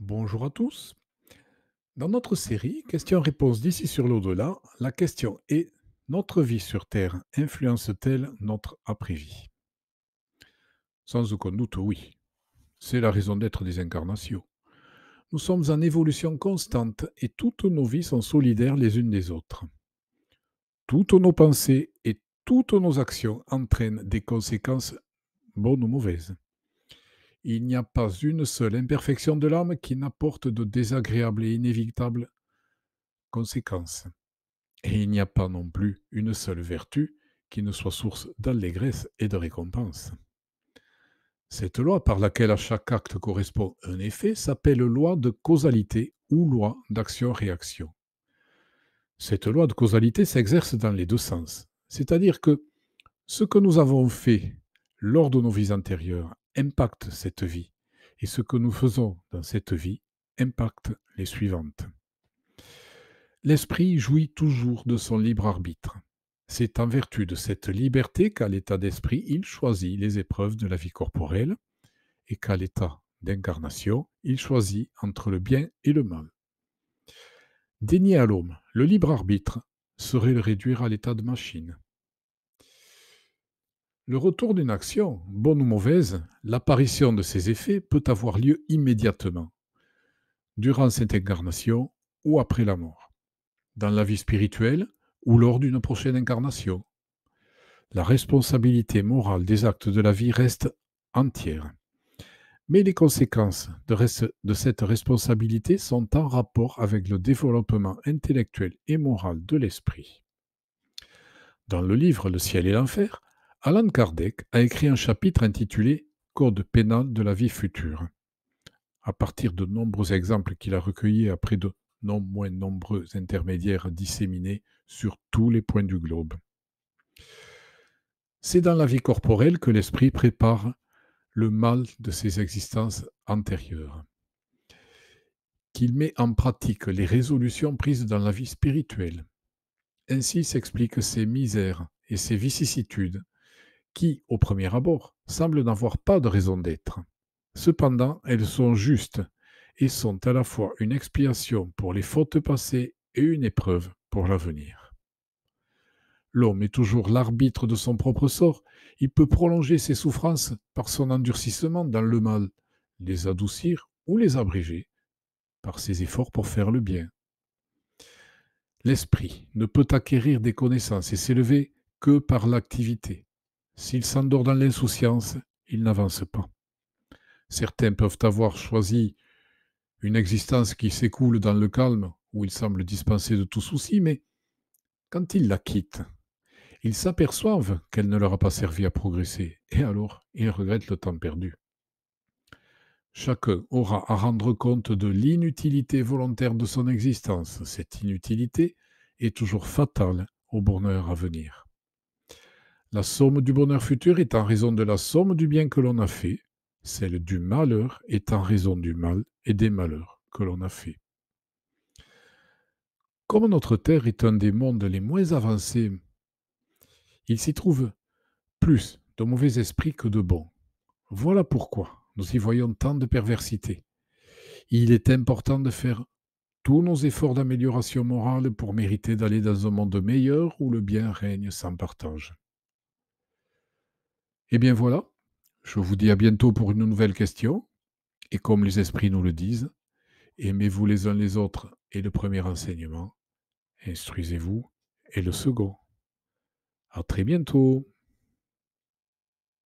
Bonjour à tous. Dans notre série Questions-réponses d'ici sur l'au-delà, la question est Notre vie sur Terre influence-t-elle notre après-vie Sans aucun doute, oui. C'est la raison d'être des incarnations. Nous sommes en évolution constante et toutes nos vies sont solidaires les unes des autres. Toutes nos pensées et toutes nos actions entraînent des conséquences bonnes ou mauvaises. Il n'y a pas une seule imperfection de l'âme qui n'apporte de désagréables et inévitables conséquences. Et il n'y a pas non plus une seule vertu qui ne soit source d'allégresse et de récompense. Cette loi par laquelle à chaque acte correspond un effet s'appelle loi de causalité ou loi d'action-réaction. Cette loi de causalité s'exerce dans les deux sens, c'est-à-dire que ce que nous avons fait lors de nos vies antérieures impacte cette vie. Et ce que nous faisons dans cette vie impacte les suivantes. L'esprit jouit toujours de son libre arbitre. C'est en vertu de cette liberté qu'à l'état d'esprit, il choisit les épreuves de la vie corporelle et qu'à l'état d'incarnation, il choisit entre le bien et le mal. Dénier à l'homme le libre arbitre serait le réduire à l'état de machine. Le retour d'une action, bonne ou mauvaise, l'apparition de ses effets peut avoir lieu immédiatement, durant cette incarnation ou après la mort, dans la vie spirituelle ou lors d'une prochaine incarnation. La responsabilité morale des actes de la vie reste entière. Mais les conséquences de, de cette responsabilité sont en rapport avec le développement intellectuel et moral de l'esprit. Dans le livre Le ciel et l'enfer, Alan Kardec a écrit un chapitre intitulé Code pénal de la vie future. À partir de nombreux exemples qu'il a recueillis après de non moins nombreux intermédiaires disséminés sur tous les points du globe. C'est dans la vie corporelle que l'esprit prépare le mal de ses existences antérieures, qu'il met en pratique les résolutions prises dans la vie spirituelle. Ainsi s'expliquent ses misères et ses vicissitudes, qui, au premier abord, semblent n'avoir pas de raison d'être. Cependant, elles sont justes et sont à la fois une expiation pour les fautes passées et une épreuve pour l'avenir. L'homme est toujours l'arbitre de son propre sort, il peut prolonger ses souffrances par son endurcissement dans le mal, les adoucir ou les abréger par ses efforts pour faire le bien. L'esprit ne peut acquérir des connaissances et s'élever que par l'activité. S'il s'endort dans l'insouciance, il n'avance pas. Certains peuvent avoir choisi une existence qui s'écoule dans le calme, où il semble dispenser de tout souci, mais quand ils la quittent, ils s'aperçoivent qu'elle ne leur a pas servi à progresser, et alors ils regrettent le temps perdu. Chacun aura à rendre compte de l'inutilité volontaire de son existence. Cette inutilité est toujours fatale au bonheur à venir. La somme du bonheur futur est en raison de la somme du bien que l'on a fait, celle du malheur est en raison du mal et des malheurs que l'on a fait. Comme notre Terre est un des mondes les moins avancés, il s'y trouve plus de mauvais esprits que de bons. Voilà pourquoi nous y voyons tant de perversité. Il est important de faire tous nos efforts d'amélioration morale pour mériter d'aller dans un monde meilleur où le bien règne sans partage. Eh bien voilà, je vous dis à bientôt pour une nouvelle question. Et comme les esprits nous le disent, aimez-vous les uns les autres et le premier enseignement, instruisez-vous et le second. À très bientôt.